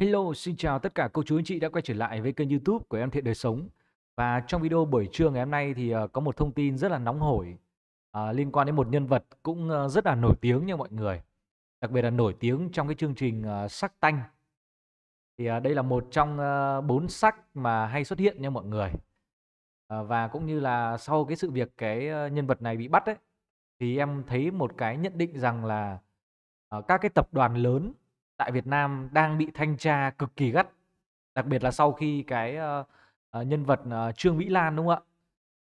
Hello, xin chào tất cả cô chú anh chị đã quay trở lại với kênh YouTube của em Thiện đời sống. Và trong video buổi trưa ngày hôm nay thì ờ, có một thông tin rất là nóng hổi à, liên quan đến một nhân vật cũng ờ, rất là nổi tiếng nha mọi người. Đặc biệt là nổi tiếng trong cái chương trình à, sắc tanh. Thì à, đây là một trong à, bốn sắc mà hay xuất hiện nha mọi người. À, và cũng như là sau cái sự việc cái nhân vật này bị bắt ấy thì em thấy một cái nhận định rằng là à, các cái tập đoàn lớn tại Việt Nam đang bị thanh tra cực kỳ gắt đặc biệt là sau khi cái uh, nhân vật uh, Trương Mỹ Lan đúng không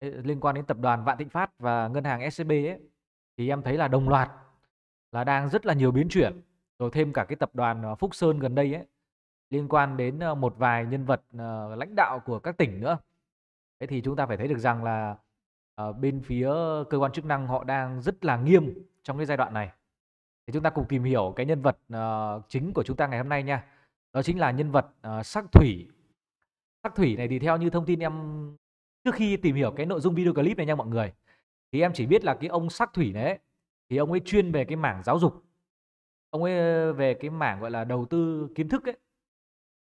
ạ liên quan đến tập đoàn Vạn Thịnh Phát và ngân hàng SCB ấy, thì em thấy là đồng loạt là đang rất là nhiều biến chuyển rồi thêm cả cái tập đoàn Phúc Sơn gần đây ấy liên quan đến một vài nhân vật uh, lãnh đạo của các tỉnh nữa thế thì chúng ta phải thấy được rằng là uh, bên phía cơ quan chức năng họ đang rất là nghiêm trong cái giai đoạn này thì chúng ta cùng tìm hiểu cái nhân vật uh, chính của chúng ta ngày hôm nay nha. Đó chính là nhân vật uh, sắc thủy. Sắc thủy này thì theo như thông tin em trước khi tìm hiểu cái nội dung video clip này nha mọi người. Thì em chỉ biết là cái ông sắc thủy này thì ông ấy chuyên về cái mảng giáo dục. Ông ấy ờ, về cái mảng gọi là đầu tư kiến thức ấy,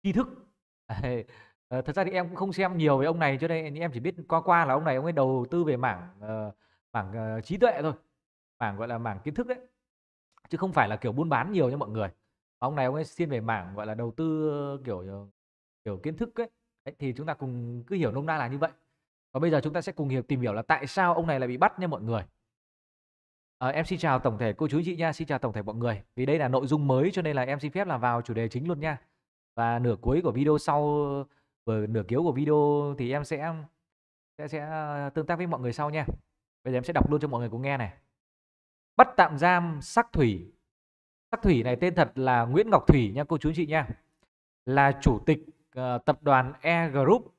tri thức. thật ra thì em cũng không xem nhiều về ông này cho nên em chỉ biết qua qua là ông này ông ấy đầu tư về mảng uh, mảng uh, trí tuệ thôi mảng gọi là mảng kiến thức đấy chứ không phải là kiểu buôn bán nhiều nha mọi người ông này ông ấy xin về mảng gọi là đầu tư kiểu ờ, kiểu kiến thức ấy. Đấy, thì chúng ta cùng cứ hiểu nôm na là như vậy và bây giờ chúng ta sẽ cùng hiểu tìm hiểu là tại sao ông này lại bị bắt nha mọi người à, em xin chào tổng thể cô chú chị nha xin chào tổng thể mọi người vì đây là nội dung mới cho nên là em xin phép là vào chủ đề chính luôn nha và nửa cuối của video sau vừa nửa kiếu của video thì em sẽ sẽ sẽ ờ, tương tác với mọi người sau nha bây giờ em sẽ đọc luôn cho mọi người cùng nghe này bắt tạm giam Sắc Thủy. Sắc Thủy này tên thật là Nguyễn Ngọc Thủy nha cô chú chị nha. Là chủ tịch uh, tập đoàn E Group.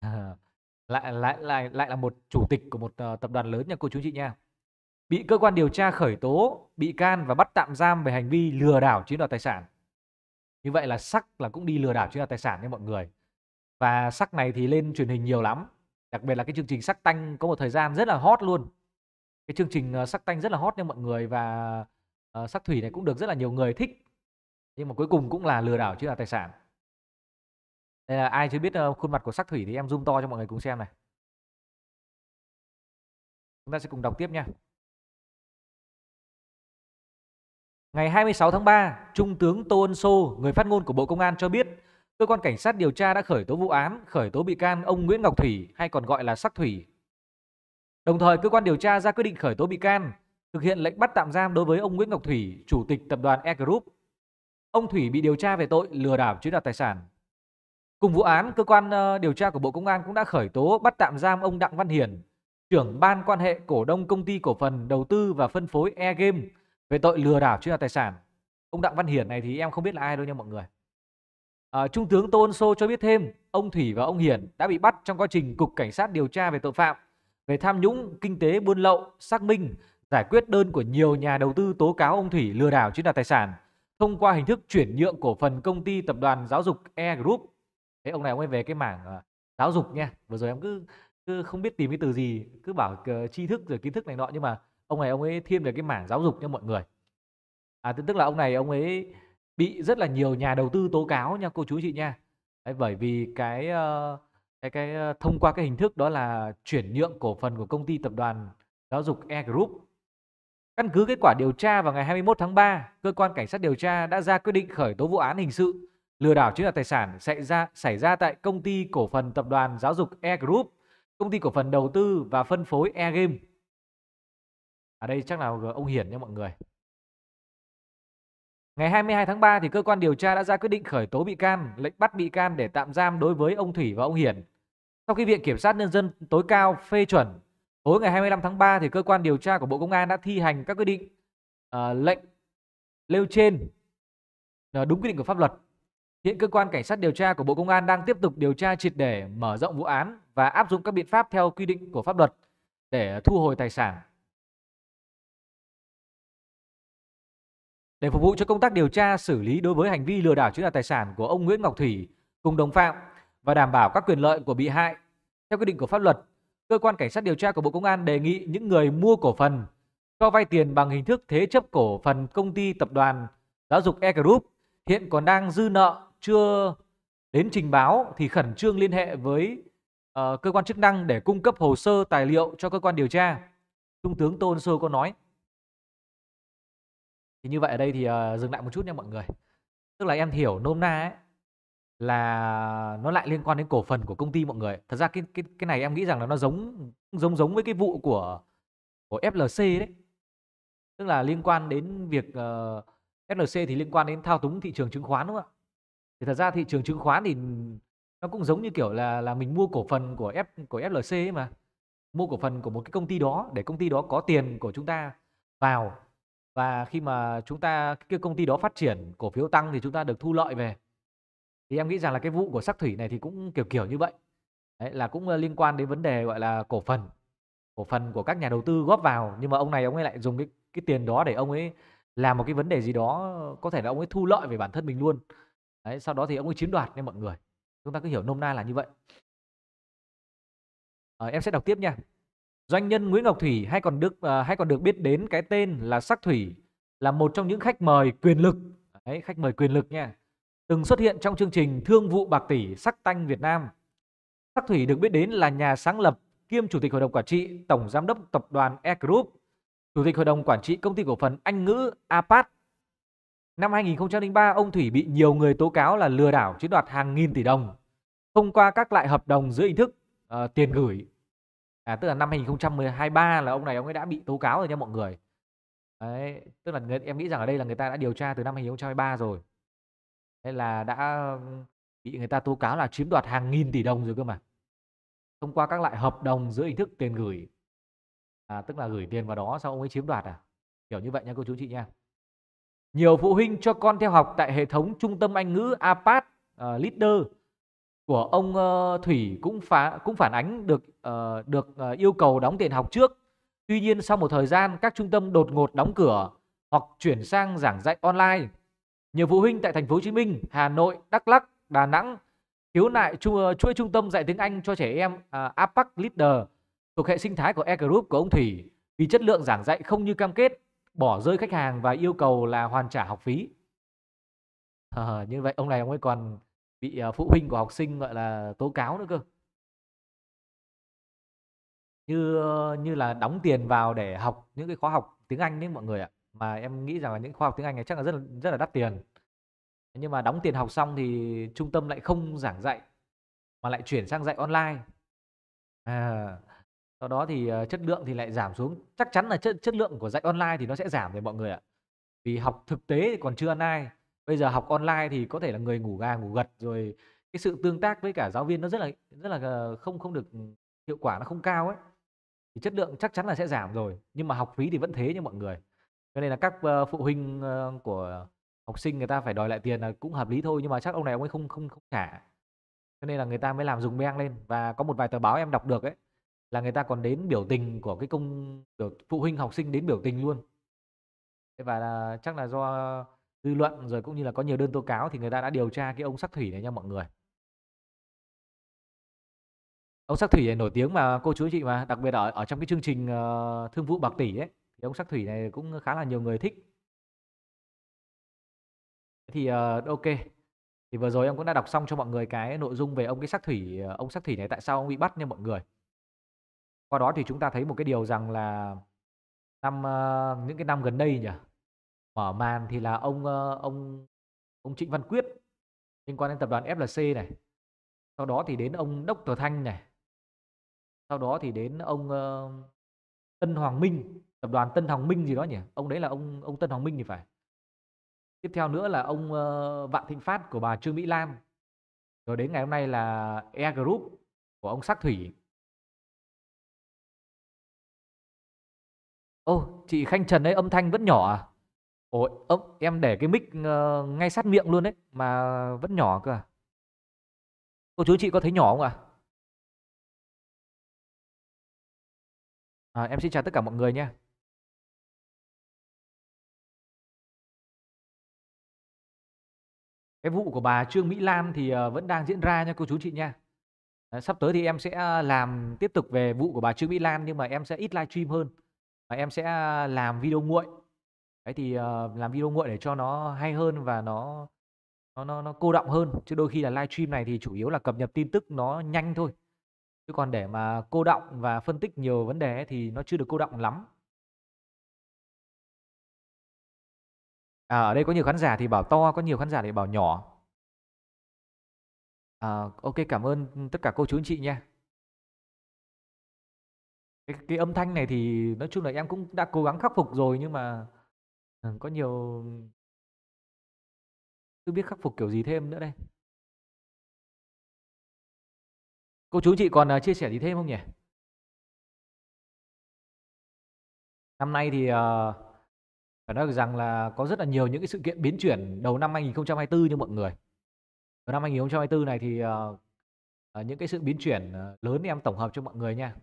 À, lại lại lại lại là một chủ tịch của một uh, tập đoàn lớn nha cô chú chị nha. Bị cơ quan điều tra khởi tố, bị can và bắt tạm giam về hành vi lừa đảo chiếm đoạt tài sản. Như vậy là Sắc là cũng đi lừa đảo chiếm đoạt tài sản nha mọi người. Và Sắc này thì lên truyền hình nhiều lắm. Đặc biệt là cái chương trình Sắc Tanh có một thời gian rất là hot luôn cái chương trình ờ, sắc tanh rất là hot nha mọi người và uh, sắc thủy này cũng được rất là nhiều người thích nhưng mà cuối cùng cũng là lừa đảo chứ là tài sản đây là ai chưa biết uh, khuôn mặt của sắc thủy thì em zoom to cho mọi người cùng xem này chúng ta sẽ cùng đọc tiếp nha Ngày 26 tháng 3, Trung tướng Tô Ân Sô, người phát ngôn của Bộ Công an cho biết, cơ quan cảnh sát điều tra đã khởi tố vụ án, khởi tố bị can ông Nguyễn Ngọc Thủy hay còn gọi là Sắc Thủy Đồng thời, cơ quan điều tra ra quyết định khởi tố bị can, thực hiện lệnh bắt tạm giam đối với ông Nguyễn Ngọc Thủy, chủ tịch tập đoàn E Group. Ông Thủy bị điều tra về tội lừa đảo chiếm đoạt tài sản. Cùng vụ án, cơ quan ờ, điều tra của Bộ Công an cũng đã khởi tố bắt tạm giam ông Đặng Văn Hiển, trưởng ban quan hệ cổ đông công ty cổ phần đầu tư và phân phối E Game về tội lừa đảo chiếm đoạt tài sản. Ông Đặng Văn Hiển này thì em không biết là ai đâu nha mọi người. À, Trung tướng Tô Ân Sô cho biết thêm, ông Thủy và ông Hiển đã bị bắt trong quá trình Cục Cảnh sát điều tra về tội phạm về tham nhũng, kinh tế buôn lậu, xác minh, giải quyết đơn của nhiều nhà đầu tư tố cáo ông Thủy lừa đảo chiếm đoạt tài sản thông qua hình thức chuyển nhượng cổ phần công ty tập đoàn giáo dục E Group. Thế ông này ông ấy về cái mảng ờ, giáo dục nha. Vừa rồi em cứ cứ không biết tìm cái từ gì, cứ bảo ờ, tri thức rồi kiến thức này nọ nhưng mà ông này ông ấy thêm về cái mảng giáo dục nha mọi người. À tức là ông này ông ấy bị rất là nhiều nhà đầu tư tố cáo nha cô chú chị nha. Đấy, bởi vì cái uh, cái cái, thông qua cái hình thức đó là chuyển nhượng cổ phần của công ty tập đoàn Giáo dục E Group. Căn cứ kết quả điều tra vào ngày 21 tháng 3, cơ quan cảnh sát điều tra đã ra quyết định khởi tố vụ án hình sự lừa đảo chiếm đoạt tài sản xảy ra xảy ra tại công ty cổ phần tập đoàn Giáo dục E Group, công ty cổ phần đầu tư và phân phối E Game. Ở đây chắc là ông Hiển nha mọi người. Ngày 22 tháng 3 thì cơ quan điều tra đã ra quyết định khởi tố bị can, lệnh bắt bị can để tạm giam đối với ông Thủy và ông Hiển. Sau khi Viện Kiểm sát Nhân dân tối cao phê chuẩn, tối ngày 25 tháng 3 thì cơ quan điều tra của Bộ Công an đã thi hành các quyết định uh, lệnh nêu trên uh, đúng quy định của pháp luật. Hiện cơ quan cảnh sát điều tra của Bộ Công an đang tiếp tục điều tra triệt để mở rộng vụ án và áp dụng các biện pháp theo quy định của pháp luật để thu hồi tài sản Để phục vụ cho công tác điều tra xử lý đối với hành vi lừa đảo chiếm đoạt tài sản của ông Nguyễn Ngọc Thủy cùng đồng phạm và đảm bảo các quyền lợi của bị hại. Theo quy định của pháp luật, cơ quan cảnh sát điều tra của Bộ Công an đề nghị những người mua cổ phần cho vay tiền bằng hình thức thế chấp cổ phần công ty tập đoàn giáo dục E Group hiện còn đang dư nợ chưa đến trình báo thì khẩn trương liên hệ với uh, cơ quan chức năng để cung cấp hồ sơ tài liệu cho cơ quan điều tra. Trung tướng Tô Ân Sô có nói thì như vậy ở đây thì uh, dừng lại một chút nha mọi người tức là em hiểu nôm na ấy là nó lại liên quan đến cổ phần của công ty mọi người thật ra cái cái cái này em nghĩ rằng là nó giống giống giống với cái vụ của của FLC đấy tức là liên quan đến việc uh, ờ, FLC thì liên quan đến thao túng thị trường chứng khoán đúng không ạ thì thật ra thị trường chứng khoán thì nó cũng giống như kiểu là là mình mua cổ phần của F của FLC ấy mà mua cổ phần của một cái công ty đó để công ty đó có tiền của chúng ta vào và khi mà chúng ta cái công ty đó phát triển cổ phiếu tăng thì chúng ta được thu lợi về thì em nghĩ rằng là cái vụ của sắc thủy này thì cũng kiểu kiểu như vậy Đấy, là cũng ờ, liên quan đến vấn đề gọi là cổ phần cổ phần của các nhà đầu tư góp vào nhưng mà ông này ông ấy lại dùng cái cái tiền đó để ông ấy làm một cái vấn đề gì đó có thể là ông ấy thu lợi về bản thân mình luôn Đấy, sau đó thì ông ấy chiếm đoạt nên mọi người chúng ta cứ hiểu nôm na là như vậy ờ, em sẽ đọc tiếp nha Doanh nhân Nguyễn Ngọc Thủy hay còn được à, hay còn được biết đến cái tên là Sắc Thủy là một trong những khách mời quyền lực. Đấy, khách mời quyền lực nha. Từng xuất hiện trong chương trình Thương vụ bạc tỷ Sắc tanh Việt Nam. Sắc Thủy được biết đến là nhà sáng lập kiêm chủ tịch hội đồng quản trị, tổng giám đốc tập đoàn E Group, chủ tịch hội đồng quản trị công ty cổ phần Anh ngữ Apat. Năm 2003, ông Thủy bị nhiều người tố cáo là lừa đảo chiếm đoạt hàng nghìn tỷ đồng thông qua các loại hợp đồng dưới hình thức uh, tiền gửi à, tức là năm 2023 là ông này ông ấy đã bị tố cáo rồi nha mọi người đấy tức là người, em nghĩ rằng ở đây là người ta đã điều tra từ năm 2023 rồi đây là đã bị người ta tố cáo là chiếm đoạt hàng nghìn tỷ đồng rồi cơ mà thông qua các loại hợp đồng dưới hình thức tiền gửi à, tức là gửi tiền vào đó sau ông ấy chiếm đoạt à kiểu như vậy nha cô chú chị nha nhiều phụ huynh cho con theo học tại hệ thống trung tâm anh ngữ apat uh, ờ, leader của ông ờ, Thủy cũng phá cũng phản ánh được ờ, được ờ, yêu cầu đóng tiền học trước. Tuy nhiên sau một thời gian các trung tâm đột ngột đóng cửa hoặc chuyển sang giảng dạy online. Nhiều phụ huynh tại thành phố Hồ Chí Minh, Hà Nội, Đắk Lắk, Đà Nẵng khiếu nại chu, chuỗi trung tâm dạy tiếng Anh cho trẻ em à, APAC Leader thuộc hệ sinh thái của E Group của ông Thủy vì chất lượng giảng dạy không như cam kết, bỏ rơi khách hàng và yêu cầu là hoàn trả học phí. À, như vậy ông này ông ấy còn bị à, phụ huynh của học sinh gọi là tố cáo nữa cơ như ờ, như là đóng tiền vào để học những cái khóa học tiếng Anh đấy mọi người ạ mà em nghĩ rằng là những khóa học tiếng Anh này chắc là rất là rất là đắt tiền nhưng mà đóng tiền học xong thì trung tâm lại không giảng dạy mà lại chuyển sang dạy online à, sau đó thì ờ, chất lượng thì lại giảm xuống chắc chắn là chất chất lượng của dạy online thì nó sẽ giảm về mọi người ạ vì học thực tế thì còn chưa online bây giờ học online thì có thể là người ngủ gà ngủ gật rồi cái sự tương tác với cả giáo viên nó rất là rất là ờ, không không được ừ, hiệu quả nó không cao ấy thì chất lượng chắc chắn là sẽ giảm rồi nhưng mà học phí thì vẫn thế nha mọi người cho nên là các ờ, phụ huynh ờ, của học sinh người ta phải đòi lại tiền là cũng hợp lý thôi nhưng mà chắc ông này ông ấy không không không trả cho nên là người ta mới làm dùng beng lên và có một vài tờ báo em đọc được ấy là người ta còn đến biểu tình của cái công được phụ huynh học sinh đến biểu tình luôn và là, chắc là do dư luận rồi cũng như là có nhiều đơn tố cáo thì người ta đã điều tra cái ông sắc thủy này nha mọi người ông sắc thủy này nổi tiếng mà cô chú chị mà đặc biệt ở ở trong cái chương trình uh, thương vụ bạc tỷ ấy thì ông sắc thủy này cũng khá là nhiều người thích thì uh, ok thì vừa rồi em cũng đã đọc xong cho mọi người cái nội dung về ông cái sắc thủy ờ, ông sắc thủy này tại sao ông bị bắt nha mọi người qua đó thì chúng ta thấy một cái điều rằng là năm uh, những cái năm gần đây nhỉ mở màn thì là ông ờ, ông ông Trịnh Văn Quyết liên quan đến tập đoàn FLC này sau đó thì đến ông Đốc Tờ Thanh này sau đó thì đến ông ờ, Tân Hoàng Minh tập đoàn Tân Hoàng Minh gì đó nhỉ ông đấy là ông ông Tân Hoàng Minh thì phải tiếp theo nữa là ông ờ, Vạn Thịnh Phát của bà Trương Mỹ Lan rồi đến ngày hôm nay là E Group của ông Sắc Thủy ô oh, chị Khanh Trần ấy âm thanh vẫn nhỏ à Ôi, ơ, em để cái mic, ờ, ngay sát miệng luôn đấy mà vẫn nhỏ cơ à? Cô chú chị có thấy nhỏ không ạ? À? À, em xin chào tất cả mọi người nha. Cái vụ của bà Trương Mỹ Lan thì ờ, vẫn đang diễn ra nha cô chú chị nha. Đấy, ờ, sắp tới thì em sẽ làm tiếp tục về vụ của bà Trương Mỹ Lan nhưng mà em sẽ ít livestream hơn. Và em sẽ làm video nguội Đấy thì, ờ, làm video nguội để cho nó hay hơn và nó nó nó nó cô động hơn, chứ đôi khi là livestream này thì chủ yếu là cập nhật tin tức nó nhanh thôi. Chứ còn để mà cô động và phân tích nhiều vấn đề thì nó chưa được cô động lắm. À, ở đây có nhiều khán giả thì bảo to, có nhiều khán giả thì bảo nhỏ. À, OK, cảm ơn tất cả cô chú anh chị nha. Cái, cái âm thanh này thì nói chung là em cũng đã cố gắng khắc phục rồi nhưng mà Ờ, có nhiều Chưa biết khắc phục kiểu gì thêm nữa đây? Cô chú chị còn, ờ, chia sẻ gì thêm không nhỉ? Năm nay thì, ờ, phải nói được rằng là có rất là nhiều những cái sự kiện biến chuyển đầu năm 2024 nha mọi người. Đầu năm 2024 này thì, ờ, những cái sự biến chuyển, ờ, lớn em tổng hợp cho mọi người nha.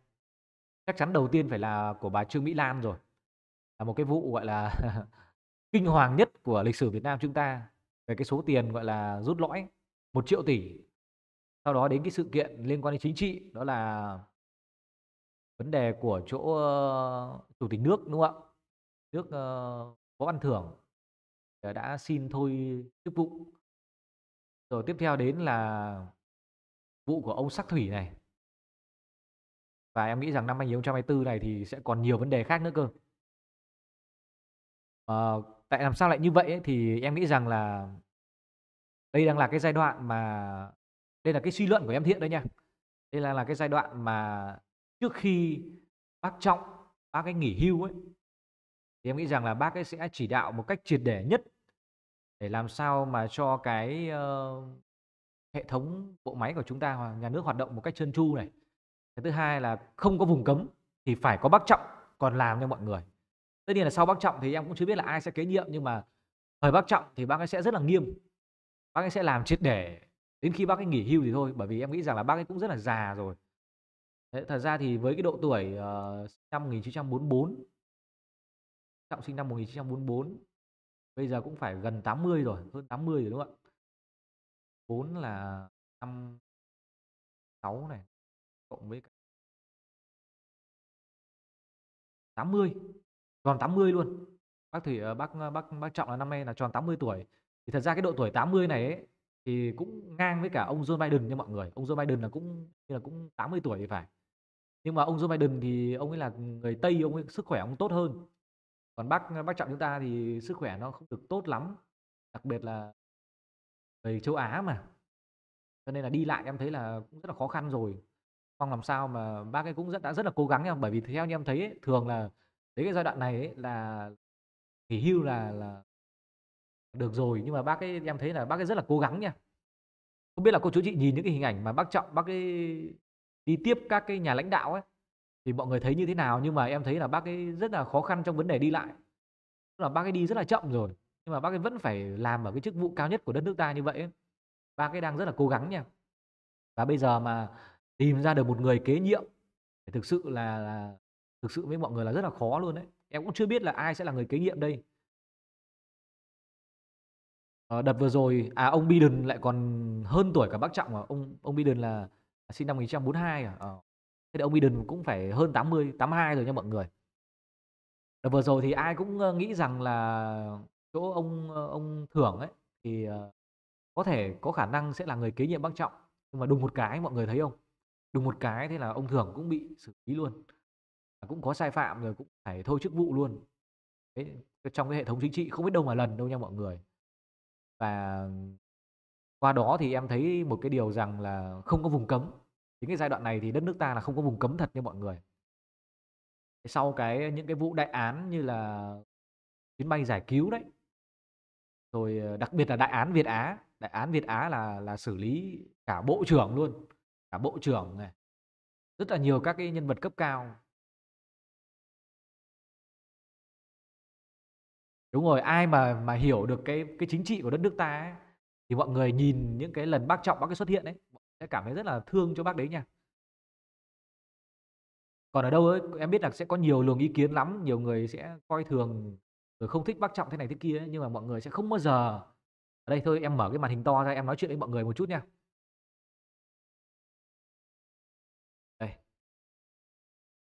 Chắc chắn đầu tiên phải là của bà Trương Mỹ Lan rồi, là một cái vụ, gọi là kinh hoàng nhất của lịch sử Việt Nam chúng ta về cái số tiền gọi là rút lõi một triệu tỷ sau đó đến cái sự kiện liên quan đến chính trị đó là vấn đề của chỗ uh, chủ tịch nước đúng không ạ nước uh, võ văn thưởng ờ, đã xin thôi chức vụ rồi tiếp theo đến là vụ của ông sắc thủy này và em nghĩ rằng năm 2024 này thì sẽ còn nhiều vấn đề khác nữa cơ à, tại làm sao lại như vậy ấy, thì em nghĩ rằng là đây đang là cái giai đoạn mà đây là cái suy luận của em thiện đấy nha đây là là cái giai đoạn mà trước khi bác trọng bác ấy nghỉ hưu ấy thì em nghĩ rằng là bác ấy sẽ chỉ đạo một cách triệt để nhất để làm sao mà cho cái uh, hệ thống bộ máy của chúng ta hoặc nhà nước hoạt động một cách trơn tru này cái thứ hai là không có vùng cấm thì phải có bác trọng còn làm cho mọi người tất nhiên là sau bác trọng thì em cũng chưa biết là ai sẽ kế nhiệm nhưng mà thời bác trọng thì bác ấy sẽ rất là nghiêm bác ấy sẽ làm triệt để đến khi bác ấy nghỉ hưu thì thôi bởi vì em nghĩ rằng là bác ấy cũng rất là già rồi Đấy, thật ra thì với cái độ tuổi uh, năm 1944 trọng sinh năm 1944 bây giờ cũng phải gần 80 rồi hơn 80 rồi đúng không ạ 4 là năm 6 này cộng với 80 tròn 80 luôn bác thủy ờ, bác ờ, bác bác trọng là năm nay là tròn 80 tuổi thì thật ra cái độ tuổi 80 này ấy, thì cũng ngang với cả ông Joe Biden nha mọi người ông Joe Biden là cũng là cũng 80 tuổi thì phải nhưng mà ông Joe Biden thì ông ấy là người Tây ông ấy sức khỏe ông tốt hơn còn bác bác trọng chúng ta thì sức khỏe nó không được tốt lắm đặc biệt là về châu Á mà cho nên là đi lại em thấy là cũng rất là khó khăn rồi mong làm sao mà bác ấy cũng rất đã rất là cố gắng em bởi vì theo như em thấy ấy, thường là đến cái giai đoạn này ấy, là nghỉ hưu là là được rồi nhưng mà bác ấy em thấy là bác ấy rất là cố gắng nha không biết là cô chú chị nhìn những cái hình ảnh mà bác trọng bác ấy đi tiếp các cái nhà lãnh đạo ấy thì mọi người thấy như thế nào nhưng mà em thấy là bác ấy rất là khó khăn trong vấn đề đi lại tức là bác ấy đi rất là chậm rồi nhưng mà bác ấy vẫn phải làm ở cái chức vụ cao nhất của đất nước ta như vậy ấy. bác ấy đang rất là cố gắng nha và bây giờ mà tìm ra được một người kế nhiệm để thực sự là, là thực sự với mọi người là rất là khó luôn đấy em cũng chưa biết là ai sẽ là người kế nhiệm đây à, đợt vừa rồi à ông Biden lại còn hơn tuổi cả bác Trọng à ông ông Biden là sinh năm 1942 à, à. thế ông Biden cũng phải hơn 80 82 rồi nha mọi người đợt vừa rồi thì ai cũng nghĩ rằng là chỗ ông ông thưởng ấy thì ờ, có thể có khả năng sẽ là người kế nhiệm bác Trọng nhưng mà đùng một cái mọi người thấy không đùng một cái thế là ông thưởng cũng bị xử lý luôn cũng có sai phạm rồi cũng phải thôi chức vụ luôn Đấy, trong cái hệ thống chính trị không biết đâu mà lần đâu nha mọi người và qua đó thì em thấy một cái điều rằng là không có vùng cấm chính cái giai đoạn này thì đất nước ta là không có vùng cấm thật nha mọi người sau cái những cái vụ đại án như là chuyến bay giải cứu đấy rồi ờ, đặc biệt là đại án Việt Á đại án Việt Á là là xử lý cả bộ trưởng luôn cả bộ trưởng này rất là nhiều các cái nhân vật cấp cao đúng rồi ai mà mà hiểu được cái cái chính trị của đất nước ta ấy, thì mọi người nhìn những cái lần bác trọng bác ấy xuất hiện đấy sẽ cảm thấy rất là thương cho bác đấy nha còn ở đâu ấy em biết là sẽ có nhiều luồng ý kiến lắm nhiều người sẽ coi thường rồi không thích bác trọng thế này thế kia ấy, nhưng mà mọi người sẽ không bao giờ ở đây thôi em mở cái màn hình to ra em nói chuyện với mọi người một chút nha đây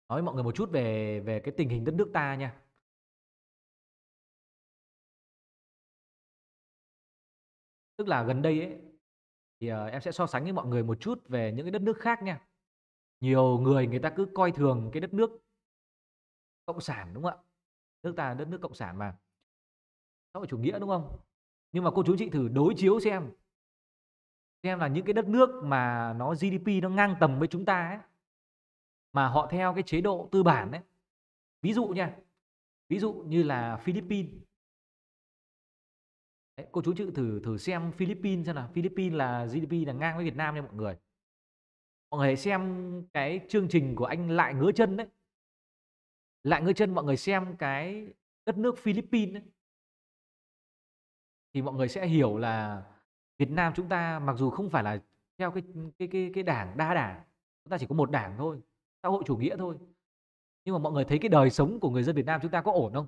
nói với mọi người một chút về về cái tình hình đất nước ta nha tức là gần đây ấy thì ờ, em sẽ so sánh với mọi người một chút về những cái đất nước khác nha nhiều người người ta cứ coi thường cái đất nước cộng sản đúng không ạ nước ta là đất nước cộng sản mà xã hội chủ nghĩa đúng không nhưng mà cô chú chị thử đối chiếu xem xem là những cái đất nước mà nó GDP nó ngang tầm với chúng ta ấy mà họ theo cái chế độ tư bản ấy ví dụ nha ví dụ như là Philippines Đấy, cô chú chữ thử thử xem Philippines xem nào Philippines là GDP là ngang với Việt Nam nha mọi người mọi người xem cái chương trình của anh lại ngứa chân đấy lại ngứa chân mọi người xem cái đất nước Philippines ấy, thì mọi người sẽ hiểu là Việt Nam chúng ta mặc dù không phải là theo cái cái cái cái đảng đa đảng chúng ta chỉ có một đảng thôi xã hội chủ nghĩa thôi nhưng mà mọi người thấy cái đời sống của người dân Việt Nam chúng ta có ổn không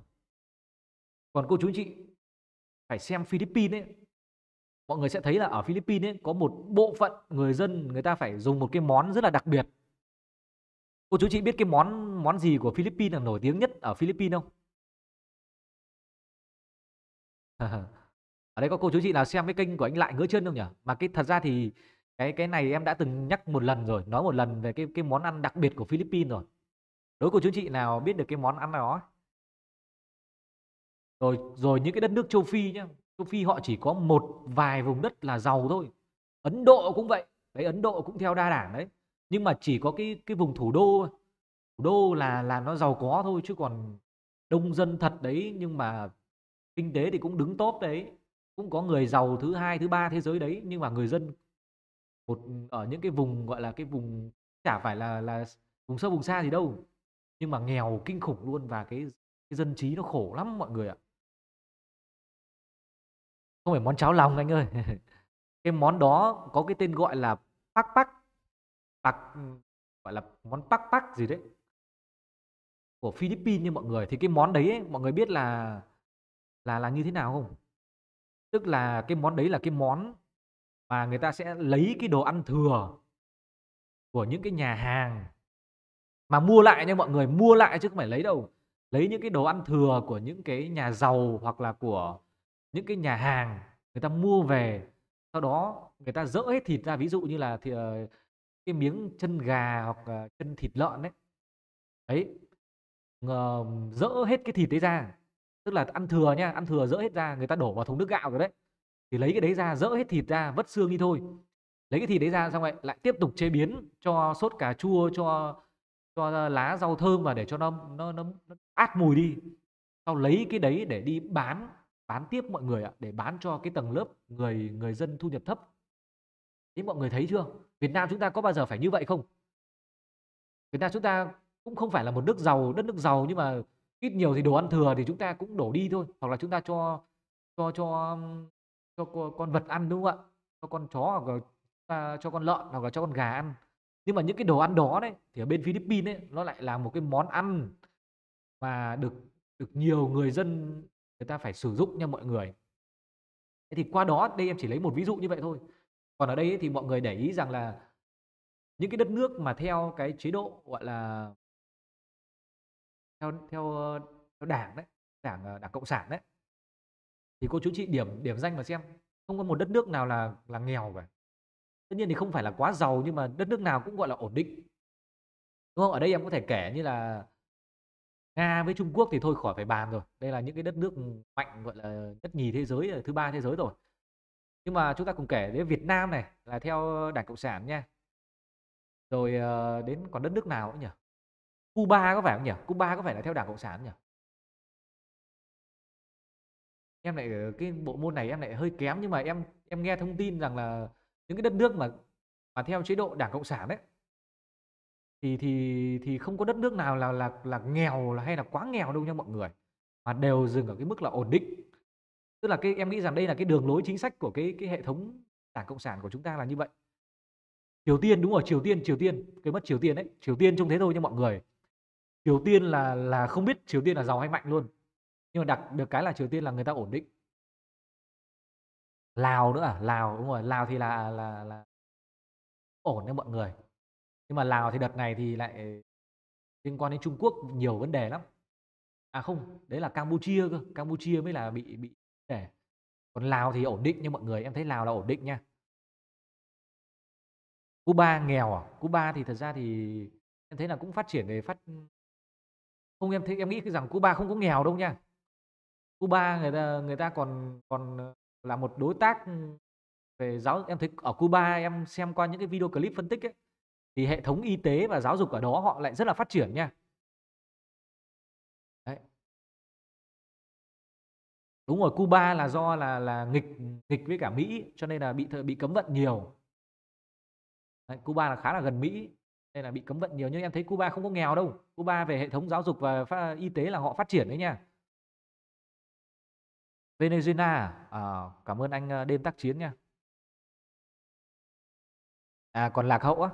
còn cô chú chị phải xem Philippines ấy mọi người sẽ thấy là ở Philippines ấy có một bộ phận người dân người ta phải dùng một cái món rất là đặc biệt cô chú chị biết cái món món gì của Philippines là nổi tiếng nhất ở Philippines không ở đây có cô chú chị nào xem cái kênh của anh lại ngứa chân không nhỉ mà cái thật ra thì cái cái này em đã từng nhắc một lần rồi nói một lần về cái cái món ăn đặc biệt của Philippines rồi đối cô chú chị nào biết được cái món ăn đó rồi rồi những cái đất nước châu phi nhá châu phi họ chỉ có một vài vùng đất là giàu thôi ấn độ cũng vậy đấy ấn độ cũng theo đa đảng đấy nhưng mà chỉ có cái cái vùng thủ đô thủ đô là là nó giàu có thôi chứ còn đông dân thật đấy nhưng mà kinh tế thì cũng đứng tốt đấy cũng có người giàu thứ hai thứ ba thế giới đấy nhưng mà người dân một ở những cái vùng gọi là cái vùng chả phải là là vùng sâu vùng xa gì đâu nhưng mà nghèo kinh khủng luôn và cái, cái dân trí nó khổ lắm mọi người ạ không phải món cháo lòng anh ơi. cái món đó có cái tên gọi là pak pak. Pak gọi là món pak pak gì đấy. Của Philippines như mọi người. Thì cái món đấy ấy, mọi người biết là là là như thế nào không? Tức là cái món đấy là cái món mà người ta sẽ lấy cái đồ ăn thừa của những cái nhà hàng mà mua lại nha mọi người mua lại chứ không phải lấy đâu lấy những cái đồ ăn thừa của những cái nhà giàu hoặc là của những cái nhà hàng người ta mua về sau đó người ta dỡ hết thịt ra ví dụ như là thì, ờ, cái miếng chân gà hoặc chân thịt lợn đấy ấy uh, dỡ hết cái thịt đấy ra tức là ăn thừa nha ăn thừa dỡ hết ra người ta đổ vào thùng nước gạo rồi đấy thì lấy cái đấy ra dỡ hết thịt ra vất xương đi thôi lấy cái thịt đấy ra xong lại lại tiếp tục chế biến cho sốt cà chua cho cho lá rau thơm và để cho nó nó, nó át mùi đi sau lấy cái đấy để đi bán bán tiếp mọi người ạ để bán cho cái tầng lớp người người dân thu nhập thấp thế mọi người thấy chưa Việt Nam chúng ta có bao giờ phải như vậy không Việt Nam chúng ta cũng không phải là một nước giàu đất nước giàu nhưng mà ít nhiều thì đồ ăn thừa thì chúng ta cũng đổ đi thôi hoặc là chúng ta cho cho cho cho con vật ăn đúng không ạ cho con chó hoặc là cho con lợn hoặc là cho con gà ăn nhưng mà những cái đồ ăn đó đấy thì ở bên Philippines ấy nó lại là một cái món ăn mà được được nhiều người dân người ta phải sử dụng nha mọi người thế thì qua đó đây em chỉ lấy một ví dụ như vậy thôi còn ở đây thì mọi người để ý rằng là những cái đất nước mà theo cái chế độ gọi là theo theo ờ, theo đảng đấy đảng ờ, đảng cộng sản đấy thì cô chú chị điểm điểm danh mà xem không có một đất nước nào là là nghèo cả tất nhiên thì không phải là quá giàu nhưng mà đất nước nào cũng gọi là ổn định đúng không ở đây em có thể kể như là nga với trung quốc thì thôi khỏi phải bàn rồi đây là những cái đất nước mạnh gọi là nhất nhì thế giới thứ ba thế giới rồi nhưng mà chúng ta cùng kể đến việt nam này là theo đảng cộng sản nha rồi ờ, đến còn đất nước nào nữa nhỉ cuba có phải không nhỉ cuba có phải là theo đảng cộng sản nhỉ em lại ờ, cái bộ môn này em lại hơi kém nhưng mà em em nghe thông tin rằng là những cái đất nước mà mà theo chế độ đảng cộng sản đấy thì thì thì không có đất nước nào là là là nghèo là hay là quá nghèo đâu nha mọi người mà đều dừng ở cái mức là ổn định tức là cái em nghĩ rằng đây là cái đường lối chính sách của cái cái hệ thống đảng cộng sản của chúng ta là như vậy triều tiên đúng rồi triều tiên triều tiên cái mất triều tiên đấy triều tiên trông thế thôi nha mọi người triều tiên là là không biết triều tiên là giàu hay mạnh luôn nhưng mà đặc được cái là triều tiên là người ta ổn định lào nữa à lào đúng rồi lào thì là là là ổn đấy mọi người nhưng mà lào thì đợt này thì lại liên quan đến trung quốc nhiều vấn đề lắm à không đấy là campuchia cơ campuchia mới là bị bị để còn lào thì ổn định nha mọi người em thấy lào là ổn định nha cuba nghèo à cuba thì thật ra thì em thấy là cũng phát triển về phát không em thấy em nghĩ rằng cuba không có nghèo đâu nha cuba người ta người ta còn còn là một đối tác về giáo em thấy ở cuba em xem qua những cái video clip phân tích ấy thì hệ thống y tế và giáo dục ở đó họ lại rất là phát triển nha Đấy. đúng rồi Cuba là do là là nghịch nghịch với cả Mỹ cho nên là bị bị cấm vận nhiều Đấy, Cuba là khá là gần Mỹ nên là bị cấm vận nhiều nhưng em thấy Cuba không có nghèo đâu Cuba về hệ thống giáo dục và phát, y tế là họ phát triển đấy nha Venezuela à, à cảm ơn anh ờ, đêm tác chiến nha à còn lạc hậu á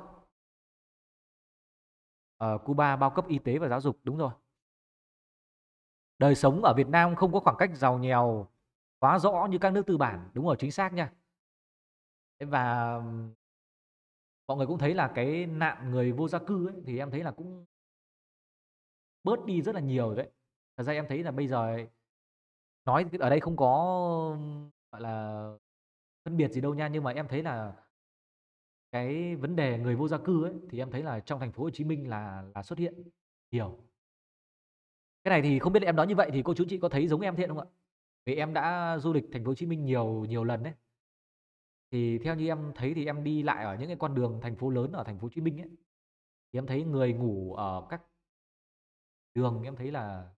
ở ờ, Cuba bao cấp y tế và giáo dục đúng rồi đời sống ở Việt Nam không có khoảng cách giàu nghèo quá rõ như các nước tư bản đúng rồi chính xác nha và mọi người cũng thấy là cái nạn người vô gia cư ấy, thì em thấy là cũng bớt đi rất là nhiều đấy thật ra em thấy là bây giờ nói ở đây không có gọi là phân biệt gì đâu nha nhưng mà em thấy là cái vấn đề người vô gia cư ấy thì em thấy là trong thành phố Hồ Chí Minh là là xuất hiện nhiều cái này thì không biết em nói như vậy thì cô chú chị có thấy giống em thiện không ạ vì em đã du lịch thành phố Hồ Chí Minh nhiều nhiều lần đấy thì theo như em thấy thì em đi lại ở những cái con đường thành phố lớn ở thành phố Hồ Chí Minh ấy thì em thấy người ngủ ở các đường em thấy là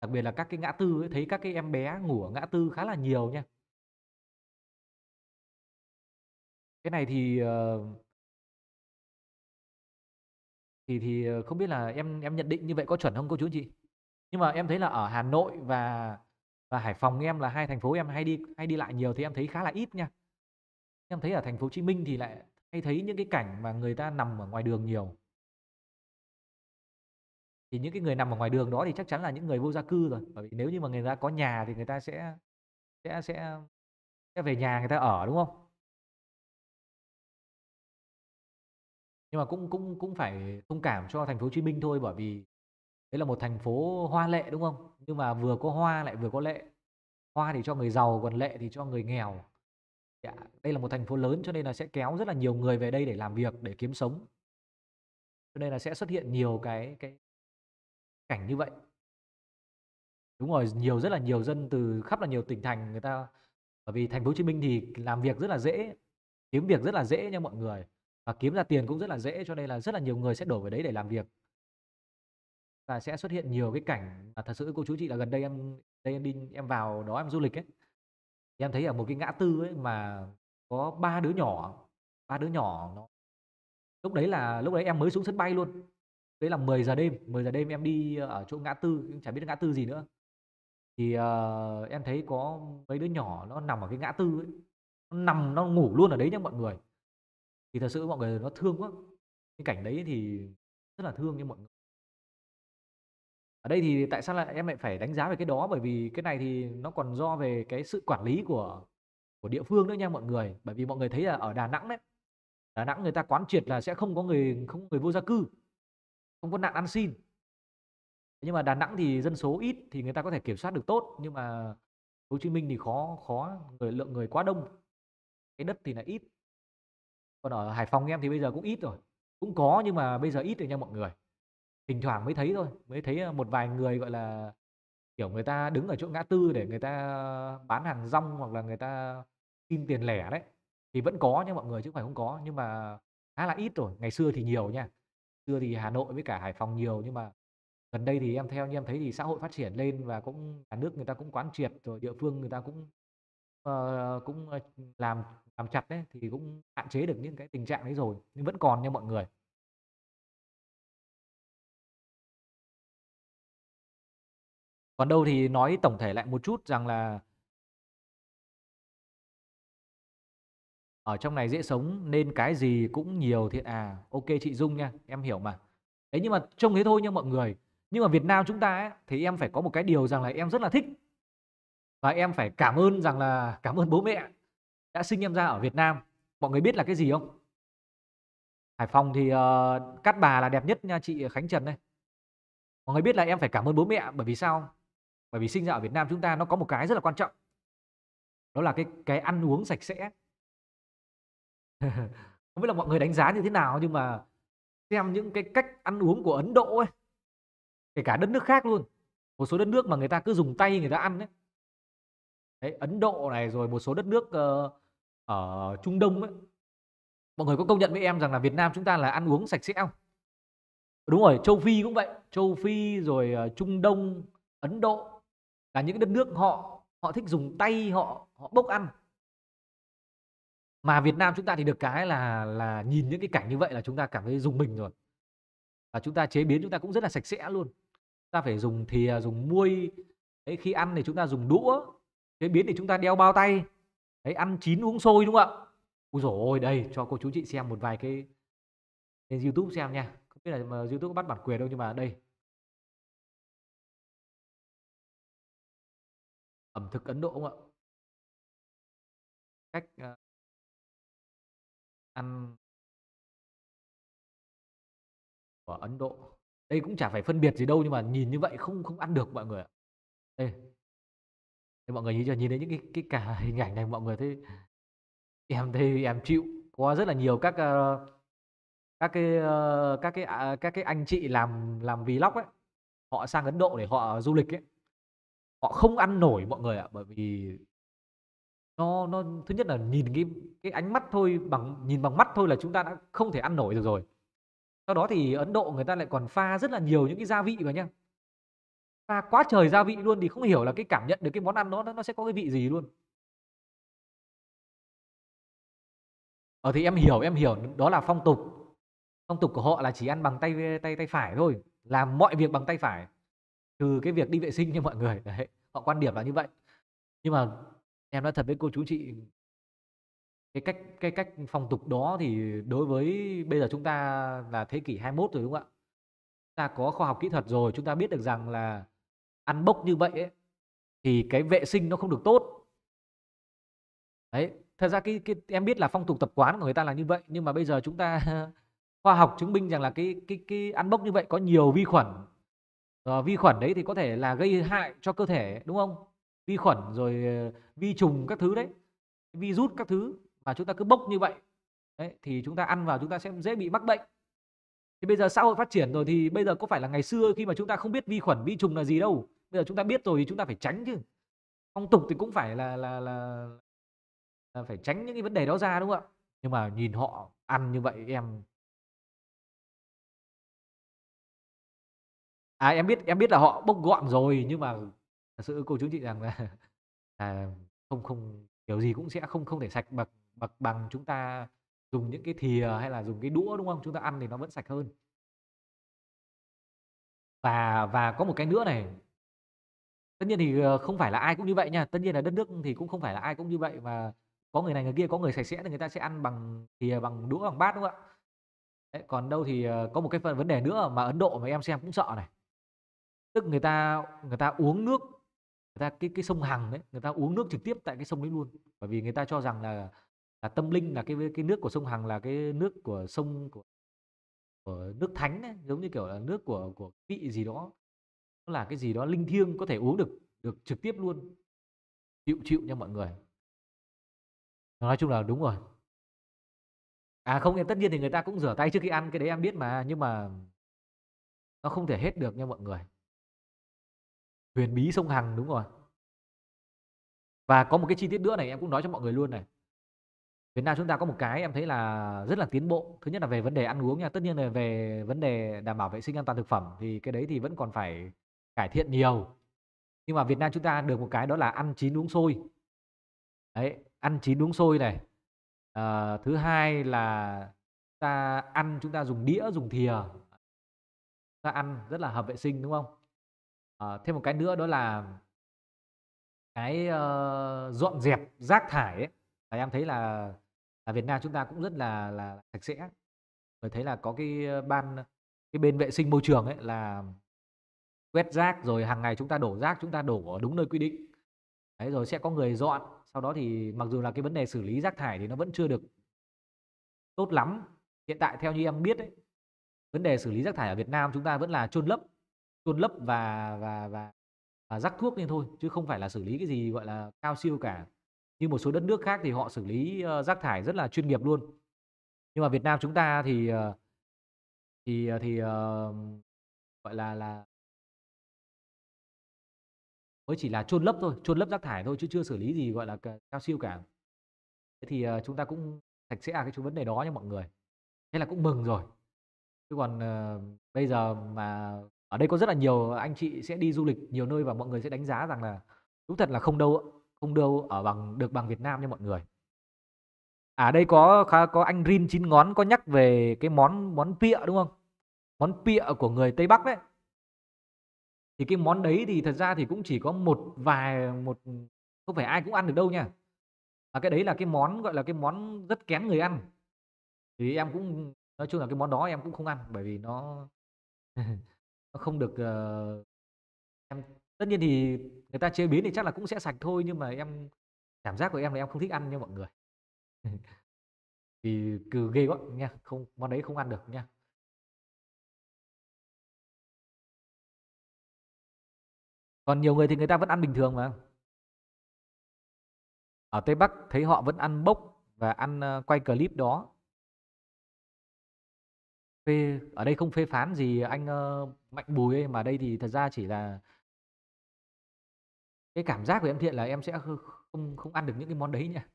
đặc biệt là các cái ngã tư ấy, thấy các cái em bé ngủ ở ngã tư khá là nhiều nha Cái này thì, ờ thì thì, ờ, không biết là em em nhận định như vậy có chuẩn không cô chú anh chị? Nhưng mà em thấy là ở Hà Nội và và Hải Phòng em là hai thành phố em hay đi hay đi lại nhiều thì em thấy khá là ít nha. Em thấy ở thành phố Hồ Chí Minh thì lại hay thấy những cái cảnh mà người ta nằm ở ngoài đường nhiều. Thì những cái người nằm ở ngoài đường đó thì chắc chắn là những người vô gia cư rồi, bởi vì nếu như mà người ta có nhà thì người ta sẽ sẽ sẽ sẽ về nhà người ta ở, đúng không? nhưng mà cũng cũng cũng phải thông cảm cho thành phố Hồ Chí Minh thôi bởi vì đấy là một thành phố hoa lệ đúng không nhưng mà vừa có hoa lại vừa có lệ hoa thì cho người giàu còn lệ thì cho người nghèo dạ, đây là một thành phố lớn cho nên là sẽ kéo rất là nhiều người về đây để làm việc để kiếm sống cho nên là sẽ xuất hiện nhiều cái cái cảnh như vậy đúng rồi nhiều rất là nhiều dân từ khắp là nhiều tỉnh thành người ta bởi vì thành phố Hồ Chí Minh thì làm việc rất là dễ kiếm việc rất là dễ nha mọi người và kiếm ra tiền cũng rất là dễ cho nên là rất là nhiều người sẽ đổ về đấy để làm việc và sẽ xuất hiện nhiều cái cảnh mà thật sự cô chú chị là gần đây em đây em đi em vào đó em du lịch ấy em thấy ở một cái ngã tư ấy mà có ba đứa nhỏ ba đứa nhỏ nó lúc đấy là lúc đấy em mới xuống sân bay luôn đấy là 10 giờ đêm 10 giờ đêm em đi ở chỗ ngã tư chả biết ngã tư gì nữa thì uh, em thấy có mấy đứa nhỏ nó nằm ở cái ngã tư ấy nó nằm nó ngủ luôn ở đấy nhá mọi người thì thật sự mọi người nó thương quá cái cảnh đấy thì rất là thương nhưng mọi người ở đây thì tại sao lại em lại phải đánh giá về cái đó bởi vì cái này thì nó còn do về cái sự quản lý của của địa phương nữa nha mọi người bởi vì mọi người thấy là ở Đà Nẵng đấy Đà Nẵng người ta quán triệt là sẽ không có người không có người vô gia cư không có nạn ăn xin nhưng mà Đà Nẵng thì dân số ít thì người ta có thể kiểm soát được tốt nhưng mà Hồ Chí Minh thì khó khó người lượng người quá đông cái đất thì là ít còn ở hải phòng em thì bây giờ cũng ít rồi cũng có nhưng mà bây giờ ít rồi nha mọi người thỉnh thoảng mới thấy thôi mới thấy ờ, một vài người gọi là kiểu người ta đứng ở chỗ ngã tư để người ta bán hàng rong hoặc là người ta xin tiền lẻ đấy thì vẫn có nha mọi người chứ không phải không có nhưng mà khá là ít rồi ngày xưa thì nhiều nha xưa thì hà nội với cả hải phòng nhiều nhưng mà gần đây thì em theo như em thấy thì xã hội phát triển lên và cũng cả nước người ta cũng quán triệt rồi địa phương người ta cũng Ờ, ờ, cũng ờ, làm làm chặt đấy thì cũng hạn chế được những cái tình trạng đấy rồi nhưng vẫn còn nha mọi người còn đâu thì nói tổng thể lại một chút rằng là ở trong này dễ sống nên cái gì cũng nhiều thiện à ok chị dung nha em hiểu mà đấy nhưng mà trông thế thôi nha mọi người nhưng mà việt nam chúng ta ấy, thì em phải có một cái điều rằng là em rất là thích và em phải cảm ơn rằng là cảm ơn bố mẹ đã sinh em ra ở Việt Nam mọi người biết là cái gì không Hải Phòng thì uh, Cát Bà là đẹp nhất nha chị Khánh Trần đây mọi người biết là em phải cảm ơn bố mẹ bởi vì sao bởi vì sinh ra ở Việt Nam chúng ta nó có một cái rất là quan trọng đó là cái cái ăn uống sạch sẽ không biết là mọi người đánh giá như thế nào nhưng mà xem những cái cách ăn uống của Ấn Độ ấy kể cả đất nước khác luôn một số đất nước mà người ta cứ dùng tay người ta ăn ấy đấy ấn độ này rồi một số đất nước uh, ở trung đông ấy mọi người có công nhận với em rằng là việt nam chúng ta là ăn uống sạch sẽ không đúng rồi châu phi cũng vậy châu phi rồi uh, trung đông ấn độ là những đất nước họ họ thích dùng tay họ họ bốc ăn mà Việt Nam chúng ta thì được cái là là nhìn những cái cảnh như vậy là chúng ta cảm thấy dùng mình rồi và chúng ta chế biến chúng ta cũng rất là sạch sẽ luôn chúng ta phải dùng thìa dùng muôi ấy khi ăn thì chúng ta dùng đũa chế biến thì chúng ta đeo bao tay đấy ăn chín uống sôi đúng không ạ ui dồi đây cho cô chú chị xem một vài cái lên youtube xem nha không biết là mà youtube có bắt bản quyền đâu nhưng mà đây ẩm thực ấn độ không ạ cách ờ, ăn của ấn độ đây cũng chả phải phân biệt gì đâu nhưng mà nhìn như vậy không không ăn được mọi người ạ đây thì mọi người nhìn chưa nhìn thấy những cái cái cả hình ảnh này mọi người thấy em thấy em chịu qua rất là nhiều các uh, các cái uh, các cái uh, các cái anh chị làm làm vlog ấy họ sang Ấn Độ để họ du lịch ấy họ không ăn nổi mọi người ạ bởi vì nó nó thứ nhất là nhìn cái cái ánh mắt thôi bằng nhìn bằng mắt thôi là chúng ta đã không thể ăn nổi được rồi sau đó thì Ấn Độ người ta lại còn pha rất là nhiều những cái gia vị vào nhá ta quá trời gia vị luôn thì không hiểu là cái cảm nhận được cái món ăn nó nó sẽ có cái vị gì luôn ở ờ, thì em hiểu em hiểu đó là phong tục phong tục của họ là chỉ ăn bằng tay tay tay phải thôi làm mọi việc bằng tay phải trừ cái việc đi vệ sinh cho mọi người đấy họ quan điểm là như vậy nhưng mà em nói thật với cô chú chị cái cách cái cách phong tục đó thì đối với bây giờ chúng ta là thế kỷ 21 rồi đúng không ạ ta có khoa học kỹ thuật rồi chúng ta biết được rằng là ăn bốc như vậy ấy, thì cái vệ sinh nó không được tốt đấy thật ra cái, cái em biết là phong tục tập quán của người ta là như vậy nhưng mà bây giờ chúng ta khoa học chứng minh rằng là cái cái cái ăn bốc như vậy có nhiều vi khuẩn uh, vi khuẩn đấy thì có thể là gây hại cho cơ thể đúng không vi khuẩn rồi ờ, vi trùng các thứ đấy virus các thứ mà chúng ta cứ bốc như vậy đấy, thì chúng ta ăn vào chúng ta sẽ dễ bị mắc bệnh thì bây giờ xã hội phát triển rồi thì bây giờ có phải là ngày xưa khi mà chúng ta không biết vi khuẩn vi trùng là gì đâu bây giờ chúng ta biết rồi thì chúng ta phải tránh chứ phong tục thì cũng phải là là là, là phải tránh những cái vấn đề đó ra đúng không ạ nhưng mà nhìn họ ăn như vậy em à em biết em biết là họ bốc gọn rồi nhưng mà thật sự cô chú chị rằng là à, không không kiểu gì cũng sẽ không không thể sạch bậc bậc bằng chúng ta dùng những cái thìa hay là dùng cái đũa đúng không chúng ta ăn thì nó vẫn sạch hơn và và có một cái nữa này Tất nhiên thì, ờ, không phải là ai cũng như vậy nha. Tất nhiên là đất nước thì cũng không phải là ai cũng như vậy và có người này người kia, có người sạch sẽ thì người ta sẽ ăn bằng thìa, bằng đũa, bằng bát, đúng không ạ? Đấy, còn đâu thì, ờ, có một cái phần vấn đề nữa mà Ấn Độ mà em xem cũng sợ này. Tức người ta người ta uống nước, người ta cái cái sông Hằng đấy, người ta uống nước trực tiếp tại cái sông đấy luôn. Bởi vì người ta cho rằng là là tâm linh là cái cái nước của sông Hằng là cái nước của sông của của nước thánh ấy, giống như kiểu là nước của của vị gì đó nó là cái gì đó linh thiêng có thể uống được được trực tiếp luôn chịu chịu nha mọi người nói chung là đúng rồi à không em tất nhiên thì người ta cũng rửa tay trước khi ăn cái đấy em biết mà nhưng mà nó không thể hết được nha mọi người huyền bí sông hằng đúng rồi và có một cái chi tiết nữa này em cũng nói cho mọi người luôn này Việt Nam chúng ta có một cái em thấy là rất là tiến bộ thứ nhất là về vấn đề ăn uống nha tất nhiên là về vấn đề đảm bảo vệ sinh an toàn thực phẩm thì cái đấy thì vẫn còn phải cải thiện nhiều nhưng mà Việt Nam chúng ta được một cái đó là ăn chín uống sôi đấy ăn chín uống sôi này à, thứ hai là ta ăn chúng ta dùng đĩa dùng thìa ta ăn rất là hợp vệ sinh đúng không à, thêm một cái nữa đó là cái uh, dọn dẹp rác thải ấy. em thấy là là Việt Nam chúng ta cũng rất là là sạch sẽ. Tôi thấy là có cái ban cái bên vệ sinh môi trường ấy là quét rác rồi hàng ngày chúng ta đổ rác chúng ta đổ ở đúng nơi quy định đấy rồi sẽ có người dọn sau đó thì mặc dù là cái vấn đề xử lý rác thải thì nó vẫn chưa được tốt lắm hiện tại theo như em biết ấy, vấn đề xử lý rác thải ở Việt Nam chúng ta vẫn là chôn lấp chôn lấp và và và, và rắc thuốc nên thôi chứ không phải là xử lý cái gì gọi là cao siêu cả như một số đất nước khác thì họ xử lý ờ, rác thải rất là chuyên nghiệp luôn nhưng mà Việt Nam chúng ta thì ờ, thì ờ, thì uh, gọi là là mới chỉ là chôn lấp thôi chôn lấp rác thải thôi chứ chưa xử lý gì gọi là cao siêu cả thế thì uh, chúng ta cũng sạch sẽ cái chú vấn đề đó nha mọi người thế là cũng mừng rồi chứ còn uh, bây giờ mà ở đây có rất là nhiều anh chị sẽ đi du lịch nhiều nơi và mọi người sẽ đánh giá rằng là đúng thật là không đâu không đâu ở bằng được bằng Việt Nam nha mọi người à đây có có anh Rin chín ngón có nhắc về cái món món pịa đúng không món pịa của người Tây Bắc đấy thì cái món đấy thì thật ra thì cũng chỉ có một vài một không phải ai cũng ăn được đâu nha và cái đấy là cái món gọi là cái món rất kén người ăn thì em cũng nói chung là cái món đó em cũng không ăn bởi vì nó nó không được uh, em tất nhiên thì người ta chế biến thì chắc là cũng sẽ sạch thôi nhưng mà em cảm giác của em là em không thích ăn nha mọi người vì cứ ghê quá nha không món đấy không ăn được nha còn nhiều người thì người ta vẫn ăn bình thường mà ở tây bắc thấy họ vẫn ăn bốc và ăn ờ, quay clip đó phê ở đây không phê phán gì anh ờ, mạnh bùi ấy, mà đây thì thật ra chỉ là cái cảm giác của em thiện là em sẽ không không ăn được những cái món đấy nha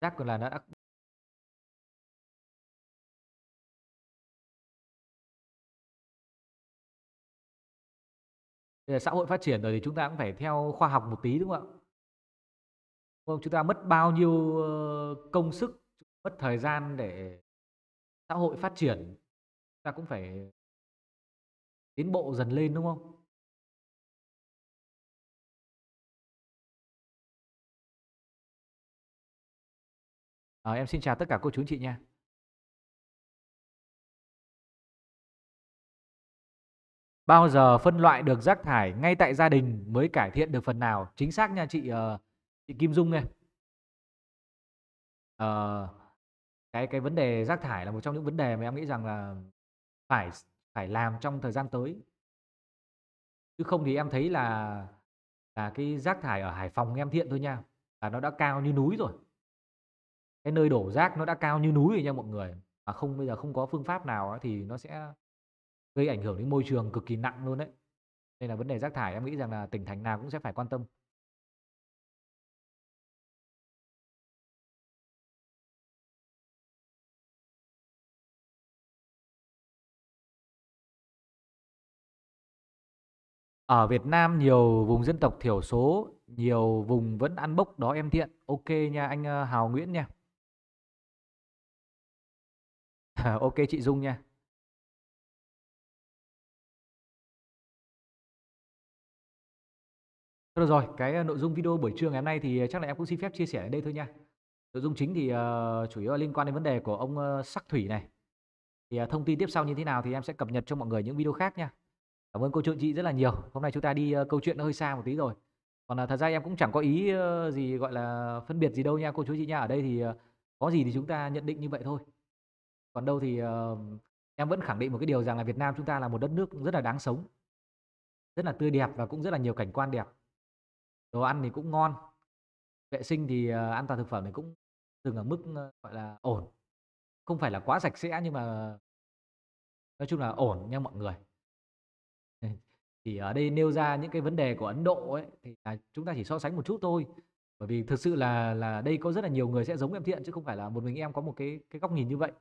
giác còn là nó đã bây giờ xã hội phát triển rồi thì chúng ta cũng phải theo khoa học một tí đúng không ạ chúng ta mất bao nhiêu ờ, công sức mất thời gian để xã hội phát triển ta cũng phải tiến bộ dần lên đúng không à, em xin chào tất cả cô chú chị nha bao giờ phân loại được rác thải ngay tại gia đình mới cải thiện được phần nào chính xác nha chị ờ, chị Kim Dung này uh, ờ, cái cái vấn đề rác thải là một trong những vấn đề mà em nghĩ rằng là phải phải làm trong thời gian tới chứ không thì em thấy là là cái rác thải ở Hải Phòng em thiện thôi nha là nó đã cao như núi rồi cái nơi đổ rác nó đã cao như núi rồi nha mọi người mà không bây giờ không có phương pháp nào thì nó sẽ gây ảnh hưởng đến môi trường cực kỳ nặng luôn đấy đây là vấn đề rác thải em nghĩ rằng là tỉnh thành nào cũng sẽ phải quan tâm ở Việt Nam nhiều vùng dân tộc thiểu số nhiều vùng vẫn ăn bốc đó em thiện ok nha anh ờ, Hào Nguyễn nha ok chị Dung nha được rồi, cái ờ, nội dung video buổi trưa ngày hôm nay thì ờ, chắc là em cũng xin phép chia sẻ ở đây thôi nha. Nội dung chính thì uh, chủ yếu là liên quan đến vấn đề của ông uh, Sắc Thủy này. Thì uh, thông tin tiếp sau như thế nào thì em sẽ cập nhật cho mọi người những video khác nha. Cảm ơn cô chú chị rất là nhiều. Hôm nay chúng ta đi uh, câu chuyện nó hơi xa một tí rồi. Còn uh, thật ra em cũng chẳng có ý uh, gì gọi là phân biệt gì đâu nha cô chú chị nha. Ở đây thì uh, có gì thì chúng ta nhận định như vậy thôi. Còn đâu thì uh, em vẫn khẳng định một cái điều rằng là Việt Nam chúng ta là một đất nước rất là đáng sống. Rất là tươi đẹp và cũng rất là nhiều cảnh quan đẹp đồ ăn thì cũng ngon vệ sinh thì ờ, an toàn thực phẩm thì cũng dừng ở mức ờ, gọi là ổn không phải là quá sạch sẽ nhưng mà nói chung là ổn nha mọi người thì ở đây nêu ra những cái vấn đề của Ấn Độ ấy thì là chúng ta chỉ so sánh một chút thôi bởi vì thực sự là là đây có rất là nhiều người sẽ giống em thiện chứ không phải là một mình em có một cái cái góc nhìn như vậy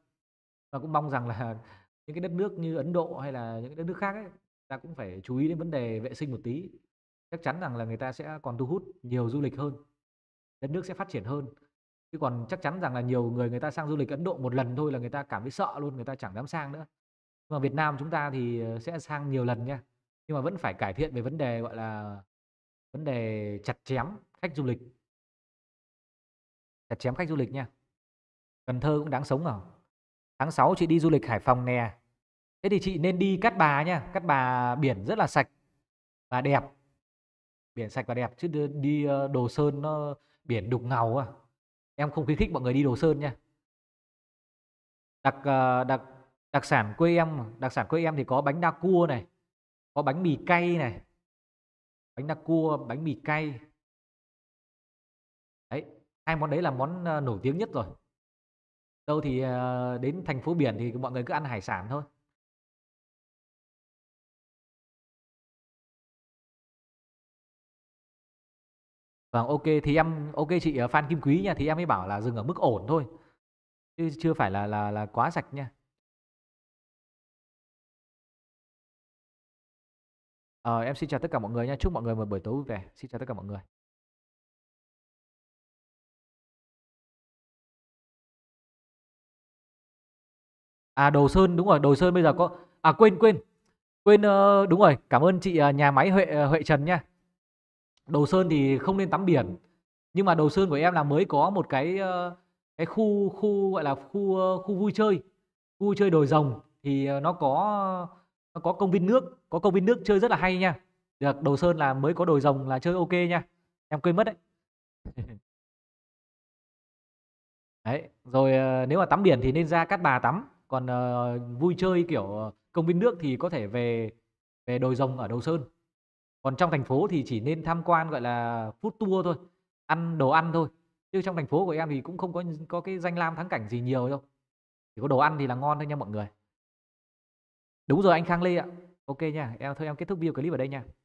và cũng mong rằng là những cái đất nước như Ấn Độ hay là những cái đất nước khác ấy ta cũng phải chú ý đến vấn đề vệ sinh một tí chắc chắn rằng là người ta sẽ còn thu hút nhiều du lịch hơn đất nước sẽ phát triển hơn chứ còn chắc chắn rằng là nhiều người người ta sang du lịch ấn độ một lần thôi là người ta cảm thấy sợ luôn người ta chẳng dám sang nữa nhưng mà việt nam chúng ta thì ờ, sẽ sang nhiều lần nha nhưng mà vẫn phải cải thiện về vấn đề gọi là vấn đề chặt chém khách du lịch chặt chém khách du lịch nha cần thơ cũng đáng sống à tháng 6 chị đi du lịch hải phòng nè thế thì chị nên đi cát bà nha cát bà biển rất là sạch và đẹp biển sạch và đẹp chứ đi ờ, đồ sơn nó biển đục ngầu à em không khuyến khích mọi người đi đồ sơn nha đặc ờ, đặc đặc sản quê em đặc sản quê em thì có bánh đa cua này có bánh mì cay này bánh đa cua bánh mì cay đấy hai món đấy là món ờ, nổi tiếng nhất rồi đâu thì đến thành phố biển thì mọi người cứ ăn hải sản thôi Vâng, OK, thì em OK chị, fan ờ, Kim Quý nha, thì em mới bảo là dừng ở mức ổn thôi, chứ chưa phải là là là quá sạch nha. Ờ, em xin chào tất cả mọi người nha. Chúc mọi người một buổi tối vui vẻ. Xin chào tất cả mọi người. À, Đồ Sơn, đúng rồi, Đồ Sơn bây giờ có à, quên, quên, quên, ờ, đúng rồi, cảm ơn chị, ờ, nhà máy Huệ, Huệ Trần nha đầu sơn thì không nên tắm biển nhưng mà đầu sơn của em là mới có một cái ờ, cái khu khu gọi là khu ờ, khu vui chơi khu chơi đồi rồng thì ờ, nó có nó có công viên nước có công viên nước chơi rất là hay nha được đầu sơn là mới có đồi rồng là chơi ok nha em quên mất đấy đấy rồi nếu mà tắm biển thì nên ra cát bà tắm còn uh, vui chơi kiểu công viên nước thì có thể về về đồi rồng ở đầu sơn còn trong thành phố thì chỉ nên tham quan gọi là food tour thôi ăn đồ ăn thôi chứ trong thành phố của em thì cũng không có có cái danh lam thắng cảnh gì nhiều đâu chỉ có đồ ăn thì là ngon thôi nha mọi người đúng rồi anh khang lê ạ ok nha em thôi em kết thúc video clip ở đây nha